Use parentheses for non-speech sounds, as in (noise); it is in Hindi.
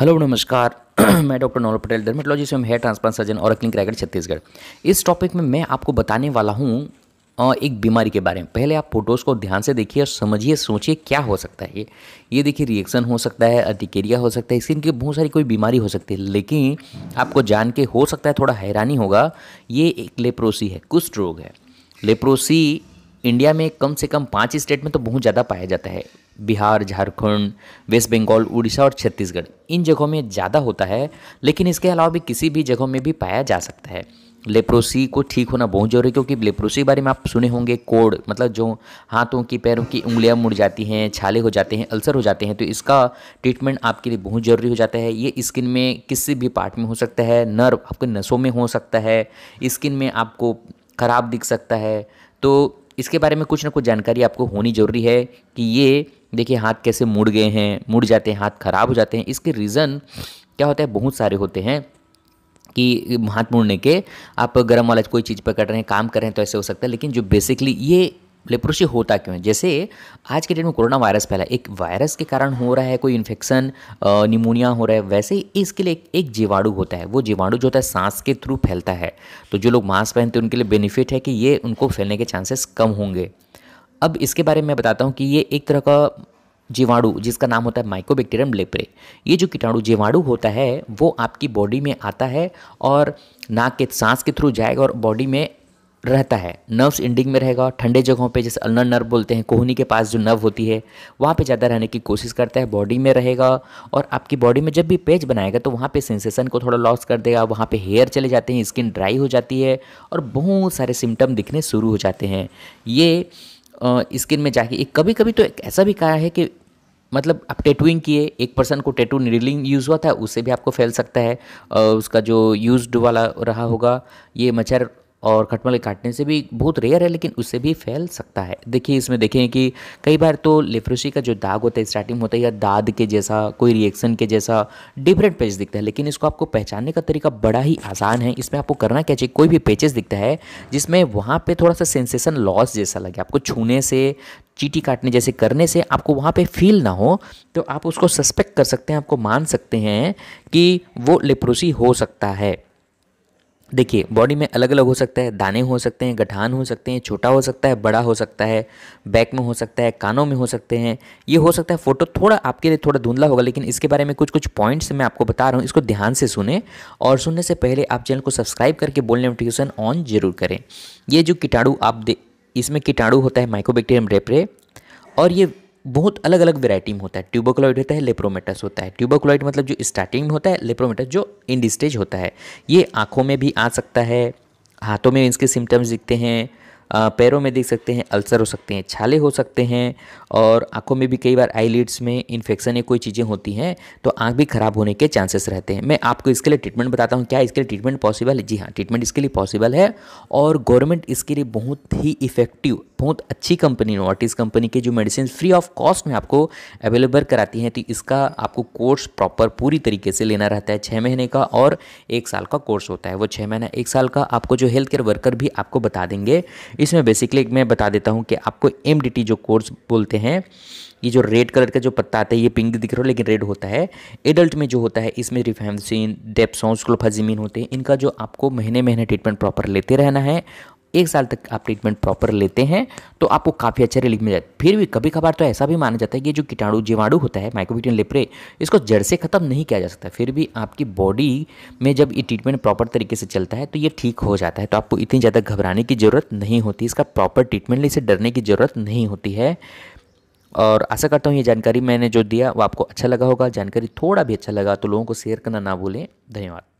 हेलो नमस्कार (clears throat) मैं डॉक्टर नौरव पटेल डर्मेटोलॉजी से हम हेयर ट्रांसप्लांट सर्जन और क्लिनिक रायगढ़ छत्तीसगढ़ इस टॉपिक में मैं आपको बताने वाला हूँ एक बीमारी के बारे में पहले आप फोटोज़ को ध्यान से देखिए और समझिए सोचिए क्या हो सकता है ये ये देखिए रिएक्शन हो सकता है अर्टिकेरिया हो सकता है स्किन की बहुत सारी कोई बीमारी हो सकती है लेकिन आपको जान के हो सकता है थोड़ा हैरानी होगा ये एक लेप्रोसी है कुष्ठ रोग है लेप्रोसी इंडिया में कम से कम पाँच स्टेट में तो बहुत ज़्यादा पाया जाता है बिहार झारखंड वेस्ट बंगाल उड़ीसा और छत्तीसगढ़ इन जगहों में ज़्यादा होता है लेकिन इसके अलावा भी किसी भी जगहों में भी पाया जा सकता है लेप्रोसी को ठीक होना बहुत जरूरी है क्योंकि लेप्रोसी के बारे में आप सुने होंगे कोड मतलब जो हाथों की पैरों की उंगलियां मुड़ जाती हैं छाले हो जाते हैं अल्सर हो जाते हैं तो इसका ट्रीटमेंट आपके लिए बहुत ज़रूरी हो जाता है ये स्किन में किसी भी पार्ट में हो सकता है नर्व आपके नसों में हो सकता है स्किन में आपको ख़राब दिख सकता है तो इसके बारे में कुछ ना कुछ जानकारी आपको होनी ज़रूरी है कि ये देखिए हाथ कैसे मुड़ गए हैं मुड़ जाते हैं हाथ ख़राब हो जाते हैं इसके रीज़न क्या होता है बहुत सारे होते हैं कि हाथ मुड़ने के आप गर्म वाला कोई चीज़ पकड़ रहे हैं काम कर रहे हैं तो ऐसे हो सकता है लेकिन जो बेसिकली ये लेप्रोसी होता क्यों है जैसे आज के डेट में कोरोना वायरस फैला एक वायरस के कारण हो रहा है कोई इन्फेक्शन निमोनिया हो रहा है वैसे ही इसके लिए एक जीवाणु होता है वो जीवाणु जो होता है सांस के थ्रू फैलता है तो जो लोग मास्क पहनते हैं उनके लिए बेनिफिट है कि ये उनको फैलने के चांसेस कम होंगे अब इसके बारे में बताता हूँ कि ये एक तरह का जीवाणु जिसका नाम होता है माइकोबैक्टीरियम लेप्रे ये जो कीटाणु जीवाणु होता है वो आपकी बॉडी में आता है और नाक के सांस के थ्रू जाएगा और बॉडी में रहता है नर्व्स इंडिंग में रहेगा ठंडे जगहों पे जैसे अल्नर नर्व बोलते हैं कोहनी के पास जो नर्व होती है वहाँ पे ज़्यादा रहने की कोशिश करता है बॉडी में रहेगा और आपकी बॉडी में जब भी पेज बनाएगा तो वहाँ पे सेंसेशन को थोड़ा लॉस कर देगा वहाँ पे हेयर चले जाते हैं स्किन ड्राई हो जाती है और बहुत सारे सिम्टम दिखने शुरू हो जाते हैं ये स्किन में जाके एक कभी कभी तो एक ऐसा भी कहा है कि मतलब आप टेटूइंग किए एक पर्सन को टेटू नीडलिंग यूज़ हुआ था उससे भी आपको फैल सकता है उसका जो यूज्ड वाला रहा होगा ये मच्छर और खटमल के काटने से भी बहुत रेयर है लेकिन उससे भी फैल सकता है देखिए इसमें देखें कि कई बार तो लेफ्रोसी का जो दाग होता है स्टार्टिंग होता है या दाद के जैसा कोई रिएक्शन के जैसा डिफरेंट पेज दिखता है लेकिन इसको आपको पहचानने का तरीका बड़ा ही आसान है इसमें आपको करना क्या चाहिए कोई भी पेजेस दिखता है जिसमें वहाँ पर थोड़ा सा सेंसेशन लॉस जैसा लगे आपको छूने से चीटी काटने जैसे करने से आपको वहाँ पे फील ना हो तो आप उसको सस्पेक्ट कर सकते हैं आपको मान सकते हैं कि वो लेप्रोसी हो सकता है देखिए बॉडी में अलग अलग हो सकता है दाने हो सकते हैं गठान हो सकते हैं छोटा हो सकता है बड़ा हो सकता है बैक में हो सकता है कानों में हो सकते हैं ये हो सकता है फ़ोटो थोड़ा आपके लिए थोड़ा धुंधला होगा लेकिन इसके बारे में कुछ कुछ पॉइंट्स मैं आपको बता रहा हूँ इसको ध्यान से सुने और सुनने से पहले आप चैनल को सब्सक्राइब करके बोल नोटिफिकेशन ऑन जरूर करें ये जो कीटाणु आप इसमें कीटाणु होता है माइक्रोबैक्टेरियम रेपरे और ये बहुत अलग अलग वेरायटी में होता है ट्यूबोक्लॉइड होता है लेप्रोमेटस होता है ट्यूबोक्लॉइड मतलब जो स्टार्टिंग में होता है लेप्रोमेटस जो इंड स्टेज होता है ये आँखों में भी आ सकता है हाथों में इसके सिम्टम्स दिखते हैं पैरों में देख सकते हैं अल्सर हो सकते हैं छाले हो सकते हैं और आँखों में भी कई बार आईलिड्स में इन्फेक्शन या कोई चीज़ें होती हैं तो आँख भी ख़राब होने के चांसेस रहते हैं मैं आपको इसके लिए ट्रीटमेंट बताता हूँ क्या इसके लिए ट्रीटमेंट पॉसिबल है जी हाँ ट्रीटमेंट इसके लिए पॉसिबल है और गवर्नमेंट इसके लिए बहुत ही इफेक्टिव बहुत अच्छी कंपनी नोवाटिस कंपनी के जो मेडिसिन फ्री ऑफ कॉस्ट में आपको अवेलेबल कराती हैं तो इसका आपको कोर्स प्रॉपर पूरी तरीके से लेना रहता है छः महीने का और एक साल का कोर्स होता है वो छः महीना एक साल का आपको जो हेल्थ केयर वर्कर भी आपको बता देंगे इसमें बेसिकली मैं बता देता हूँ कि आपको एम जो कोर्स बोलते हैं ये जो रेड कलर का जो पत्ता आता है ये पिंक दिख रहा हो लेकिन रेड होता है एडल्ट में जो होता है इसमें रिफेमसिन डेप्सोन्स होते हैं इनका जो आपको महीने महीने ट्रीटमेंट प्रॉपर लेते रहना है एक साल तक आप ट्रीटमेंट प्रॉपर लेते हैं तो आपको काफ़ी अच्छे रिलीफ मिल जाए फिर भी कभी कभार तो ऐसा भी माना जाता है कि जो कीटाणु जीवाणु होता है माइकोबिटियन लेप्रे इसको जड़ से ख़त्म नहीं किया जा सकता फिर भी आपकी बॉडी में जब ये ट्रीटमेंट प्रॉपर तरीके से चलता है तो ये ठीक हो जाता है तो आपको इतनी ज़्यादा घबराने की ज़रूरत नहीं होती इसका प्रॉपर ट्रीटमेंट इसे डरने की ज़रूरत नहीं होती है और आशा करता हूँ ये जानकारी मैंने जो दिया वो आपको अच्छा लगा होगा जानकारी थोड़ा भी अच्छा लगा तो लोगों को शेयर करना ना भूलें धन्यवाद